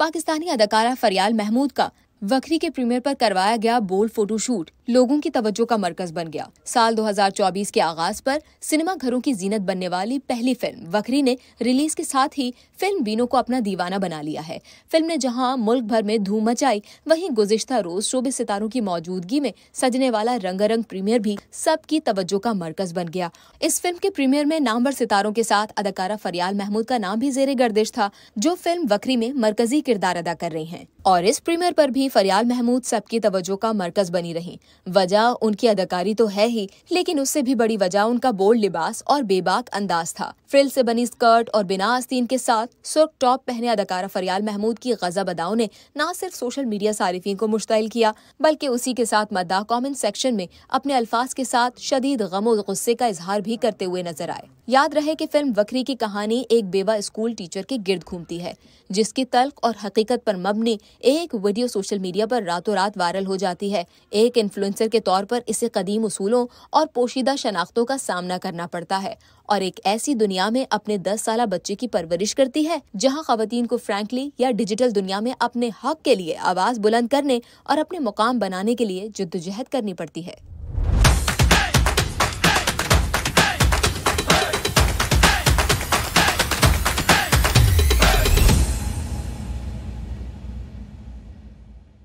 पाकिस्तानी अदाकारा फरियाल महमूद का वक्री के प्रीमियर पर करवाया गया बोल्ड फोटोशूट लोगों की तवज्जो का मरकज बन गया साल 2024 के आगाज पर सिनेमा घरों की जीनत बनने वाली पहली फिल्म वखरी ने रिलीज के साथ ही फिल्म बीनो को अपना दीवाना बना लिया है फिल्म ने जहां मुल्क भर में धूम मचाई वहीं गुजश्ता रोज शोबे सितारों की मौजूदगी में सजने वाला रंगारंग प्रीमियर भी सबकी तवज्जो का मरकज बन गया इस फिल्म के प्रीमियर में नामवर सितारों के साथ अदाकारा फरियाल महमूद का नाम भी जेर गर्दिश था जो फिल्म वकरी में मरकजी किरदार अदा कर रही है और इस प्रीमियर पर भी फरियाल महमूद सबकी तवज्जो का मरकज बनी रही वजह उनकी अदाकारी तो है ही लेकिन उससे भी बड़ी वजह उनका बोल्ड लिबास और बेबाक अंदाज था फ्रिल से बनी स्कर्ट और बिना आस्तीन के साथ सुर्ख टॉप पहने अदाकारा फरियाल महमूद की गजब अदाओं ने न सिर्फ सोशल मीडिया सार्फिन को मुश्तिल किया बल्कि उसी के साथ मद्दा कॉमेंट सेक्शन में अपने अल्फाज के साथ शदीद गमो गुस्से का इजहार भी करते हुए नजर आए याद रहे की फिल्म वक्री की कहानी एक बेवा स्कूल टीचर के गिर्द घूमती है जिसकी तल्ख और हकीकत पर मबनी एक वीडियो सोशल मीडिया पर रातों रात वायरल हो जाती है एक इन्फ्लू इन्फ्लुएंसर के तौर पर इसे कदीम उसूलों और पोशीदा शनाख्तों का सामना करना पड़ता है और एक ऐसी दुनिया में अपने दस साल बच्चे की परवरिश करती है जहाँ खातन को फ्रेंकली या डिजिटल दुनिया में अपने हक के लिए आवाज़ बुलंद करने और अपने मुकाम बनाने के लिए जद्दोजहद करनी पड़ती है